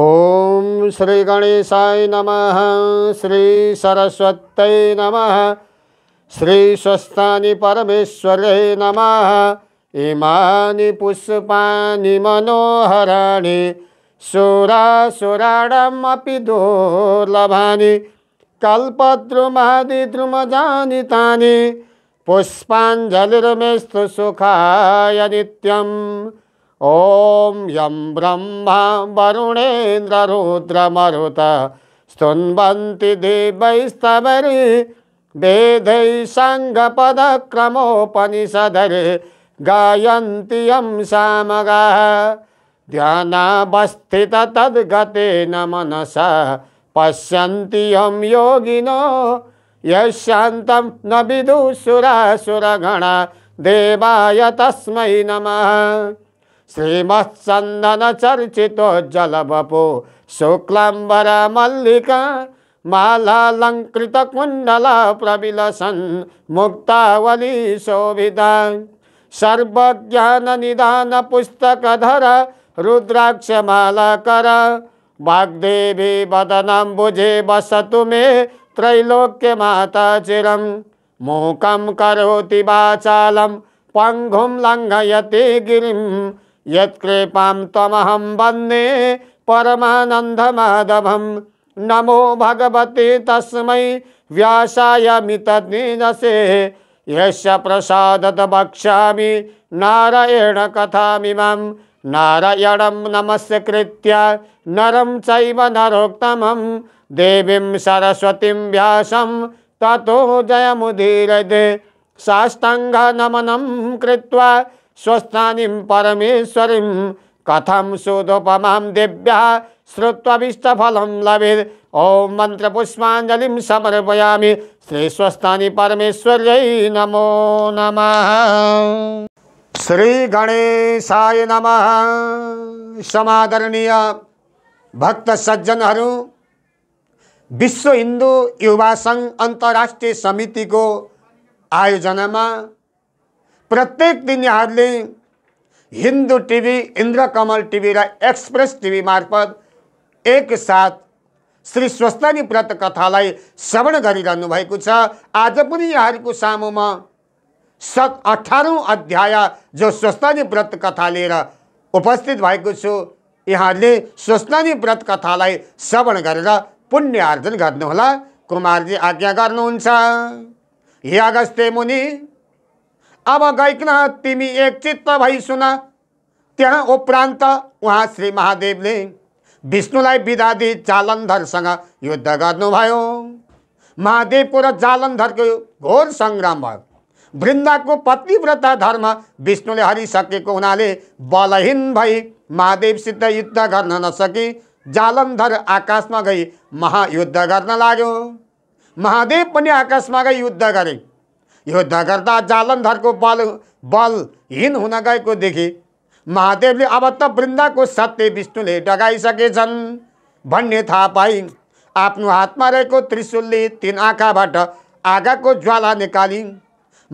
ॐ श्रीगणेशाय नमः श्रीसरस्वत्यै नमः श्रीस्वस्थानि परमेश्वरे नमः इमानि पुष्पाणि मनोहराणि सुरासुराणमपि दुर्लभानि कल्पद्रुमादिद्रुमजानि तानि पुष्पाञ्जलिर्मेस्तु सुखाय नित्यम् ओम यं ब्रह्मा वरुणेन्द्ररुद्रमरुत स्तुन्वन्ति देवैस्तवरि वेदै सङ्गपदक्रमोपनिषदरे गायन्ति यं सामगाः ध्यानावस्थिततद्गतेन मनसा पश्यन्ति यं योगिनो यशान्तं न विदुः देवाय तस्म नमः श्रीमत्सन्दनचर्चितोज्जलवपो शुक्लाम्बरमल्लिका मालालङ्कृतकुण्डला प्रविलसन् मुक्तावली शोभिता सर्वज्ञाननिदानपुस्तकधर रुद्राक्षमालाकर वाग्देवी वदनाम्बुजे वसतु मे त्रैलोक्यमाता चिरं मूकं करोति वाचालं पङ्गुं लङ्घयति गिरिं यत्म त्वमहं वन्दे परमानन्दमाधवं नमो भगवते तस्मै व्यासायमितनिनसे यस्य प्रसादत वक्ष्यामि नारायण नारायण नमस्कृत नरम नरं देवी सरस्वती देवीं तथो जय मुदीर जयमुदीरदे साष्टाङ्गनमनं कृत्वा स्वस्थानी परमेश्वरी कथम शोधोपम दिव्य श्रुत्विष्टफल लभे ओम मंत्र समर्पयामी श्री स्वस्थानी परमेश्वर नमो नमः श्री गणेशाय नम समादरणीय भक्त सज्जन विश्व हिंदू युवा समिति को आयोजना में प्रत्येक दिन यहाँहरूले हिन्दू टिभी इन्द्रकमल टिभी र एक्सप्रेस टिभी मार्फत साथ श्री स्वस्थानी व्रत कथालाई श्रवण गरिरहनु भएको छ आज पनि यहाँहरूको सामुमा सत अठारौँ अध्याय जो स्वस्थानी व्रत कथा लिएर उपस्थित भएको छु यहाँहरूले स्वस्तानी व्रत कथालाई श्रवण गरेर पुण्य आर्जन गर्नुहोला कुमारजी आज्ञा गर्नुहुन्छ हे मुनि अब गइकन तिमी एक चित्त भई सुन त्यहाँ उपरान्त उहाँ श्री महादेवले विष्णुलाई बिदा दिई जालन्धरसँग युद्ध गर्नुभयो महादेवको र जालन्धरको घोर सङ्ग्राम भयो वृन्दाको पतिव्रता धर्म विष्णुले हरिसकेको हुनाले बलहीन भई महादेवसित युद्ध गर्न नसकी जालन्धर आकाशमा गई महायुद्ध गर्न लाग्यो महादेव पनि आकाशमा गई युद्ध गरे यो गर्दा जालन्धरको बल बलहीन हुन गएको देखे महादेवले अब त वृन्दाको सत्य विष्णुले डगाइसकेछन् भन्ने थाहा पाइन् आफ्नो हातमा रहेको त्रिशुलले तिन आँखाबाट आगाको ज्वाला निकालिन्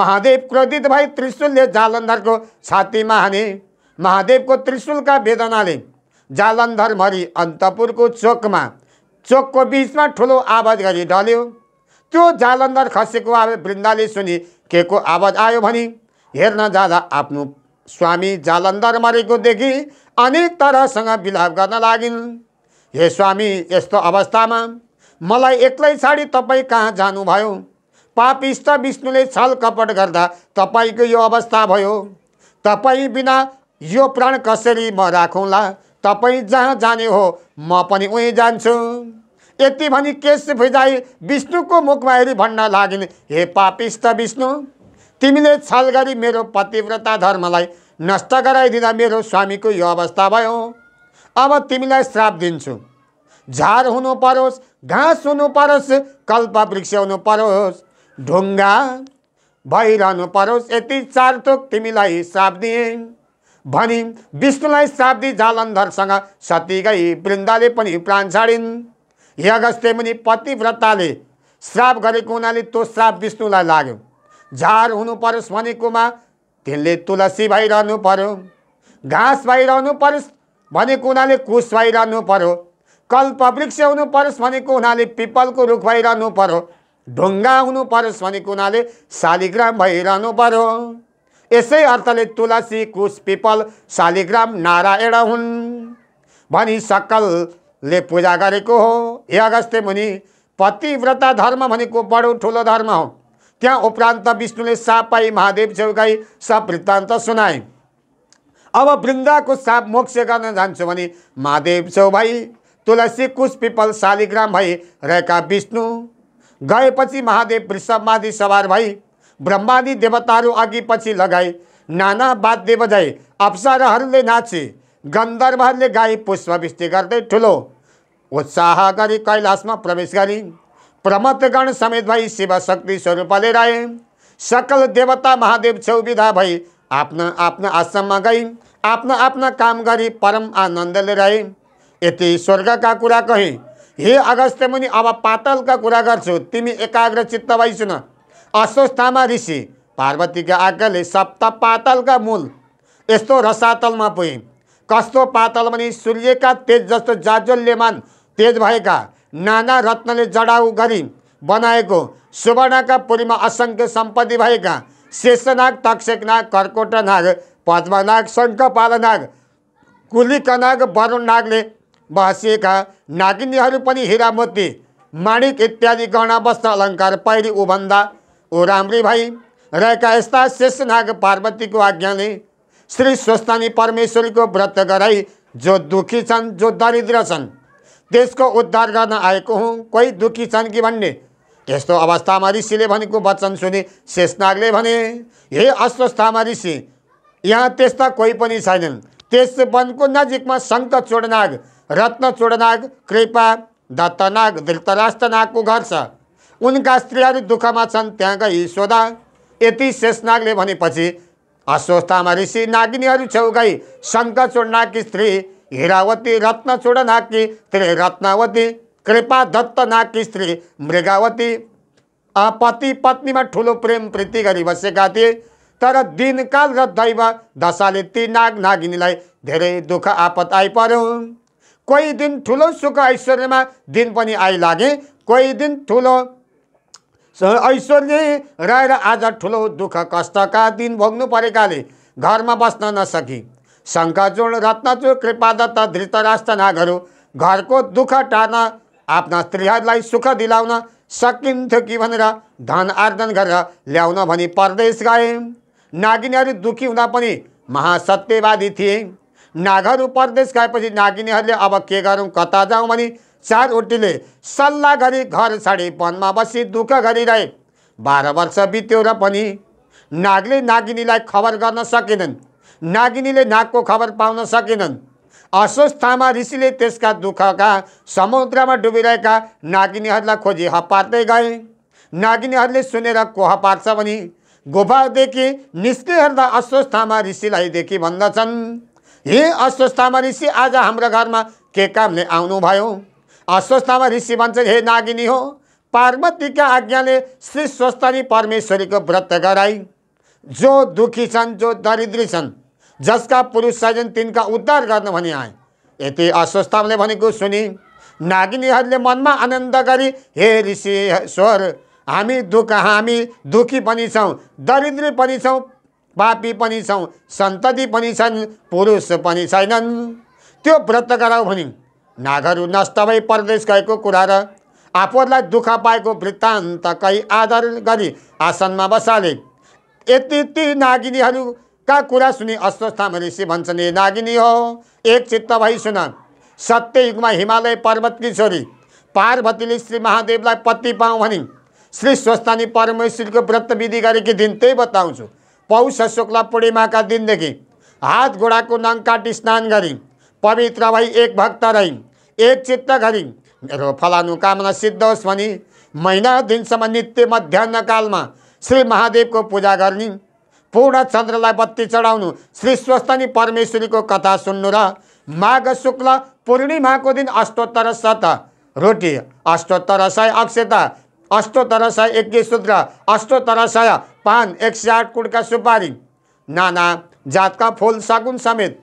महादेव क्रोधित भई त्रिशुलले जालन्धरको छातीमा हाने महादेवको त्रिशुलका वेदनाले जालन्धरभरि अन्तपुरको चोकमा चोकको बिचमा ठुलो आवाज गरी ढल्यो त्यो जालन्धर खसेको आवे वृन्दाले सुनि के को आवाज आयो भनी हेर्न जाँदा आफ्नो स्वामी जालन्धर मरेको देखि अनेक तरहसँग बिलाप गर्न लागिन् हे स्वामी यस्तो अवस्थामा मलाई एक्लै छाडी तपाईँ कहाँ जानुभयो पापिष्ट विष्णुले छल कपट गर्दा तपाईँको यो अवस्था भयो तपाईँ बिना यो प्राण कसरी म राखौँला तपाईँ जहाँ जाने हो म पनि उहीँ जान्छु यति भनी केस भुजाई विष्णुको मुखमा हेरी भन्न लागिन् हे पापिष्ट विष्णु तिमीले छल गरी मेरो पतिव्रता धर्मलाई नष्ट गराइदिँदा मेरो स्वामीको यो अवस्था भयो अब तिमीलाई श्राप दिन्छु झार हुनु परोस् घाँस हुनु परोस् कल्प वृक्ष हुनु परोस् ढुङ्गा भइरहनु परोस् यति चार तिमीलाई श्राप दिएँ भनी विष्णुलाई श्राप दि जालन्धरसँग सती गई वृन्दाले पनि प्राण छाडिन् यगस्ते मुनि पतिव्रताले श्राप गरेको हुनाले त्यो श्राप विष्णुलाई लाग्यो झार हुनु परोस् भनेकोमा तिनले तुलसी भइरहनु पर्यो घाँस भइरहनु परोस् भनेको हुनाले कुस भइरहनु पर्यो वृक्ष हुनु परोस् भनेको हुनाले पिपलको रुख भइरहनु पर्यो ढुङ्गा हुनु परोस् भनेको हुनाले शालिग्राम भइरहनु पर्यो यसै अर्थले तुलसी कुश पिपल शालिग्राम नारायण हुन् भनी सकल ले पूजा गरेको हो हे अगस्ते मुनि पतिव्रता धर्म भनेको बडो ठुलो धर्म हो त्यहाँ उपरान्त विष्णुले साप पाइ महादेव छेउकाई सब वृत्तान्त सुनाए अब वृन्दाको साप मोक्ष गर्न जान्छु भने महादेव छेउ भाइ तुलसी कुश पिपल शालिग्राम भई रहेका विष्णु गएपछि महादेव वृषभमाधि सवार भाइ ब्रह्मादि देवताहरू अघि पछि लगाए नाना वाद्य बजाए अप्सराहरूले नाचे गन्धर्वहरूले गाई पुष्पवृष्टि गर्दै ठुलो उत्साह गरी कैलाशमा प्रवेश गरी प्रमतगण समेत भई शिव शक्ति स्वरूपले रहे सकल देवता महादेव छेउविधा भई आफ्ना आफ्ना आश्रममा गई आफ्ना आफ्ना काम गरी परम आनन्दले रहे यति स्वर्गका कुरा कहीँ हे अगस्त मुनि अब पातलका कुरा गर्छु तिमी एकाग्र चित्त भइसुन अस्वस्थामा ऋषि पार्वतीका आज्ञाले सप्त पातलका मूल यस्तो रसातलमा पुगे कस्तो पातल भने सूर्यका तेज जस्तो जाज्वल्यमान तेज भैया नाना रत्नले जडाउ गरी बनाएको सुवर्णका में असंख्य संपत्ति भैया शेषनाग तक्षकनाग कर्कोटनाग पद्मनाग शङ्खपालनाग कुलिकनाग वरुणनागले बस नागिनी पनि मोती माणिक इत्यादि गहना वस्त्र अलंकार पैरी उभंदा ऊ राम्री भई रहेका यस्ता शेषनाग आज्ञा ने श्री परमेश्वरी को व्रत कराई जो दुखी जो दरिद्र देशको उद्धार गर्न आएको हुँ कोही दुःखी छन् कि भन्ने त्यस्तो अवस्थामा ऋषिले भनेको वचन सुने शेषनागले भने हे अस्वस्थामा ऋषि यहाँ त्यस्ता कोही पनि छैनन् त्यस वनको नजिकमा शङ्क चोडनाग रत्न चोडनाग कृपा दत्तनाग धृतराष्ट्रनागको घर छ उनका स्त्रीहरू दुःखमा छन् त्यहाँ गई सोधा यति शेषनागले भनेपछि अस्वस्थामा ऋषि नागिनीहरू छेउ गई शङ्क चोडनागकी स्त्री हिरावती रत्नचूड नाकी स्त्री रत्नावती कृपा दत्त नाकी स्त्री मृगावती पति पत्नीमा ठुलो प्रेम प्रीति गरी बसेका थिए तर दिनकाल र दैव दशाले ती नाग नागिनीलाई धेरै दुःख आपत आइपऱ्यो कोही दिन ठुलो सुख ऐश्वर्यमा दिन पनि आइलागे कोही दिन ठुलो ऐश्वर्य रहेर आज ठुलो दुःख कष्टका दिन भोग्नु परेकाले घरमा बस्न नसकी शङ्काचूर्ण रत्नचूर्ण कृपादत्त धृतराष्ट्र नागहरू घरको दुःख टार्न आफ्ना स्त्रीहरूलाई सुख दिलाउन सकिन्थ्यो कि भनेर धन आर्जन गरेर ल्याउन भनी परदेश गए नागिनीहरू दुःखी हुँदा पनि महासत्यवादी थिए नागहरू परदेश गएपछि नागिनीहरूले अब के गरौँ कता जाउँ भने चारवटीले सल्लाह गरी घर छाडी वनमा बसी दुःख गरिरहे बाह्र वर्ष बित्यो र पनि नागले नागिनीलाई खबर गर्न सकेनन् नागिनीले नाकको खबर पाउन सकेनन् अस्वस्थामा ऋषिले त्यसका दुःखका समुद्रमा डुबिरहेका नागिनीहरूलाई खोजी हपार्दै गए नागिनीहरूले सुनेर को हपार्छ भने गुफादेखि निस्किहाल्दा अस्वस्थामा देखि भन्दछन् हे अस्वस्थामा ऋषि आज हाम्रो घरमा के कामले आउनुभयो अस्वस्थामा ऋषि भन्छन् हे नागिनी हो पार्वतीका आज्ञाले श्री स्वस्थ परमेश्वरीको व्रत गराई जो दुखी छन् जो दरिद्री छन् जसका पुरुष छैनन् तिनका उद्धार गर्न भनी आए यति अस्वस्थले भनेको सुनि नागिनीहरूले मनमा आनन्द गरी हे ऋषि स्वर हामी दुःख हामी दुःखी पनि छौँ दरिद्री पनि छौँ पापी पनि छौँ सन्तति पनि छन् पुरुष पनि छैनन् त्यो व्रत गराउ भनी नागहरू नष्ट भई परदेश गएको कुरा र आफूहरूलाई दुःख पाएको वृत्तान्त कहीँ आदर गरी आसनमा बसाले यति ती नागिनीहरू का कुरा सुनि अस्वस्थ ऋषि भन्छन् ए नागिनी हो एक चित्त भई सुन सत्य युगमा हिमालय पर्वतकी छोरी पार्वतीले श्री महादेवलाई पत्ती पाऊँ भनी श्री स्वस्थानी परमेश्वरीको व्रत विधि गरेकी दिन त्यही बताउँछु पौष शुक्ल पूर्णिमाका दिनदेखि हात घोडाको नङ काटी स्नान गरी पवित्र भई एक भक्त रहिन् एक चित्त गरिन् मेरो फलानु कामना सिद्ध होस् भनी महिना दिनसम्म नित्य मध्याह कालमा श्री महादेवको पूजा गर्ने पूर्ण चन्द्रलाई बत्ती चढाउनु श्री स्वस्तनी परमेश्वरीको कथा सुन्नु र माघ शुक्ल पूर्णिमाको दिन अष्टोत्तर शत रोटी अष्टोत्तर सय अक्षता अष्टोत्तर सय एक्काइस सूत्र अष्टोत्तर सय पान एक सय आठ कुटका सुपारी नाना जातका फुल सगुन समेत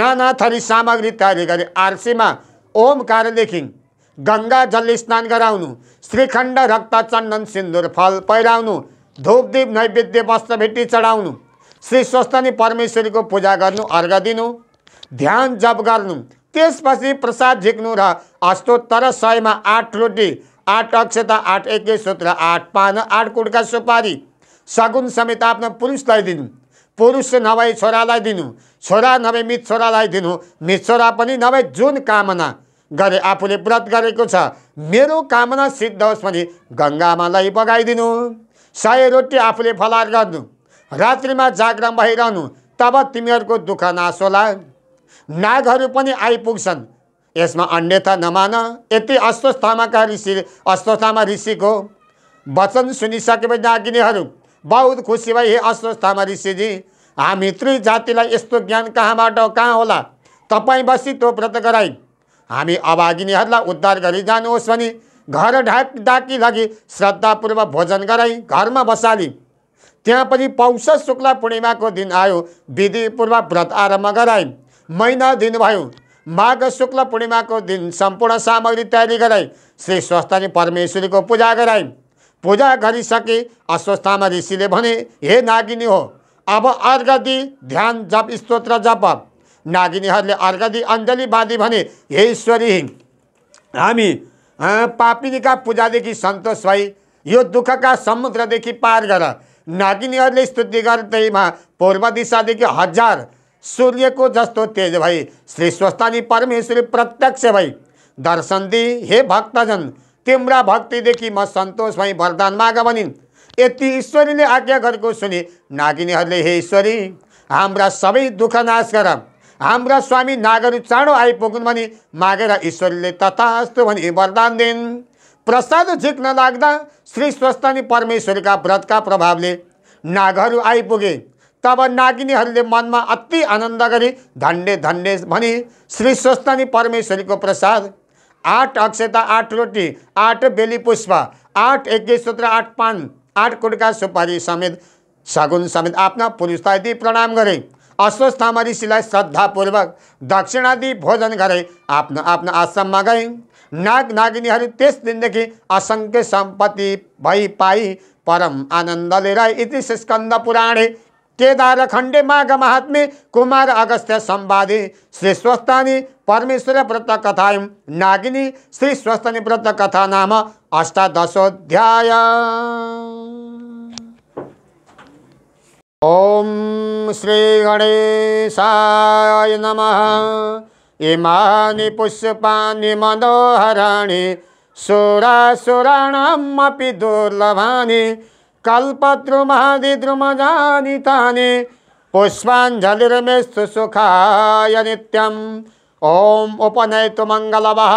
नाना थरी सामग्री तयारी गरी आरसीमा लेखिन् गङ्गा जल स्नान गराउनु श्रीखण्ड रक्त चन्दन सिन्दुर फल पहिराउनु दीप नैवेद्य वस्त्र भेटी चढाउनु श्री स्वस्थनी परमेश्वरीको पूजा गर्नु अर्घ दिनु ध्यान जप गर्नु त्यसपछि प्रसाद झिक्नु र अस्तोत्तर सयमा आठ रोटी आठ अक्षता आठ एकै सूत्र आठ पान आठ कुटका सुपारी सगुन समेत आफ्नो पुरुषलाई दिनु पुरुष नभए छोरालाई दिनु छोरा नभए मित छोरालाई दिनु मित छोरा पनि नभए जुन कामना गरे आफूले व्रत गरेको छ मेरो कामना सिद्ध होस् भने गङ्गामालाई बगाइदिनु साय रोटी आफूले फला गर्नु रात्रिमा जागरण भइरहनु तब तिमीहरूको दुःख नाश होला नागहरू पनि आइपुग्छन् यसमा अन्यथा नमान यति अस्वस्थामाका ऋषि अस्वस्थामा ऋषिको वचन सुनिसकेपछि नागिनीहरू बहुत खुसी भए हे अस्वस्थामा ऋषिजी हामी त्रि जातिलाई यस्तो ज्ञान कहाँबाट कहाँ होला तपाईँ बसी तो व्रत गराई हामी अभागिनीहरूलाई उद्धार जानुहोस् भने घर ढाकी लागि श्रद्धापूर्वक भोजन गराई घरमा बसाली त्यहाँ पनि पौष शुक्ल पूर्णिमाको दिन आयो विधिपूर्वक व्रत आरम्भ गराए महिना दिन भयो माघ शुक्ल पूर्णिमाको दिन सम्पूर्ण सामग्री तयारी गराई श्री स्वस्थानी परमेश्वरीको पूजा गराई पूजा गरिसके अस्वस्थामा ऋषिले भने हे नागिनी हो अब अर्घ ध्यान जप स्तोत्र जप नागिनीहरूले अर्घ दि अञ्जली बाँधी भने हे ईश्वरी हामी पापिनीका पूजादेखि सन्तोष भई यो दुःखका समुद्रदेखि पार गर नागिनीहरूले स्तुति गर्दैमा पूर्व दिशादेखि हजार सूर्यको जस्तो तेज भई श्री स्वस्तानी परमेश्वरी प्रत्यक्ष भई दर्शन दि हे भक्तजन तिम्रा भक्तिदेखि म सन्तोष भई वरदान माग भनिन् यति ईश्वरीले आज्ञा गरेको सुने नागिनीहरूले हे ईश्वरी हाम्रा सबै दुःख नाश गर हाम्रा स्वामी नागहरू चाँडो आइपुग्नु भनी मागेर ईश्वरले तथास्तु भने वरदान दिन् प्रसाद झिक्न लाग्दा श्री स्वस्तानी परमेश्वरका व्रतका प्रभावले नागहरू आइपुगे तब नागिनीहरूले मनमा अति आनन्द गरी धन्डे धन्डे भने श्री स्वस्तानी परमेश्वरीको प्रसाद आठ अक्षता आठ रोटी आठ बेली पुष्प आठ एकै सूत्र आठ पान आठ कुटका सुपारी समेत सगुन समेत आफ्ना पुरुषलाई प्रणाम गरे અશ્વસ્થામરી શિલાએ શ્રદ્ધાપૂર્વક દક્ષિણાદિ ભોજન ઘરે આપના आश्रम में ગઈ नाग नागिनी त्यस दिनदेखि असंख्य सम्पत्ति भई पाई परम आनंद रहे इति पुराणे पुराणे खंडे माघ महात्मे कुमार अगस्त्य संवादे श्री स्वस्थानी परमेश्वर व्रत कथायम नागिनी श्री स्वस्थानी व्रत कथा नाम अष्टादशोध्याय ओम श्री गणेशाय नमः इमानि पुष्पाणि मनोहराणि सुरासुराणामपि दुर्लभानि कल्पद्रुमादिद्रुमजानितानि तानि पुष्पाञ्जलिर्मेस्तु सुखाय नित्यम् ॐ उपनयतु मङ्गलवः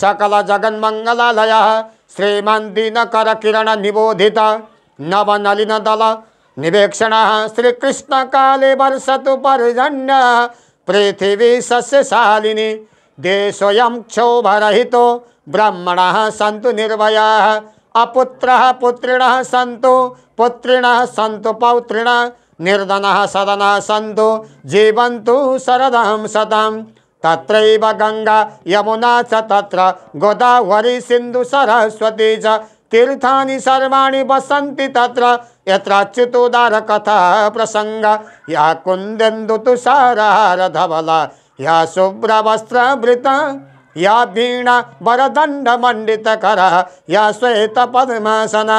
सकलजगन्मङ्गलालयः श्रीमन्दिनकरकिरणनिबोधित नवनलिनदल निवेक्षण श्रीकृष्ण काले वर्षत पर्जन्य पृथिवी सस्यशालिनी देशोयम क्षोभरहित ब्रह्मण सन्तु निर्भय अपुत्र पुत्रिण सन्तु पुत्रिण सन्तु पौत्रिण निर्धन सदन सन्त जीवंत शरदम सदम त्र गङ्गा यमुना च तत्र गोदावरी सिन्धु सरस्वती च तीर्थानि सर्वाणि वसन्ति तत्र कथा प्रसंग या धवला या शुभ्रवस्त्रभृता या मंडित कर या पद्मासन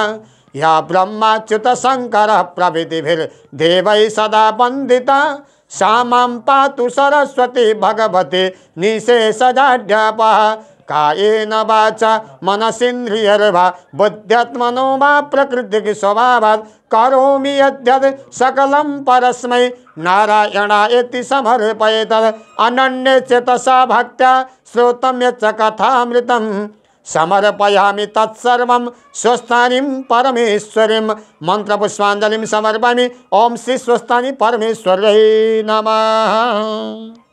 या ब्रह्माच्युतशङ्करः प्रभृतिभिर्देवैः सदा वन्दिता सा पातु सरस्वती भगवती जाड्यप कायेन वाचा मनसिन्द्रियर्वा बुद्ध्यात्मनो वा प्रकृति स्वभावात् करोमि यद्यद् सकलं परस्मै नारायणायति समर्पयेतद् अनन्ये चेतसा भक्त्या श्रोतं यच्च कथामृतं समर्पयामि तत्सर्वं स्वस्थानीं परमेश्वरीं मन्त्रपुष्पाञ्जलिं समर्पयामि ॐ श्री स्वस्थानि परमेश्वरै नमः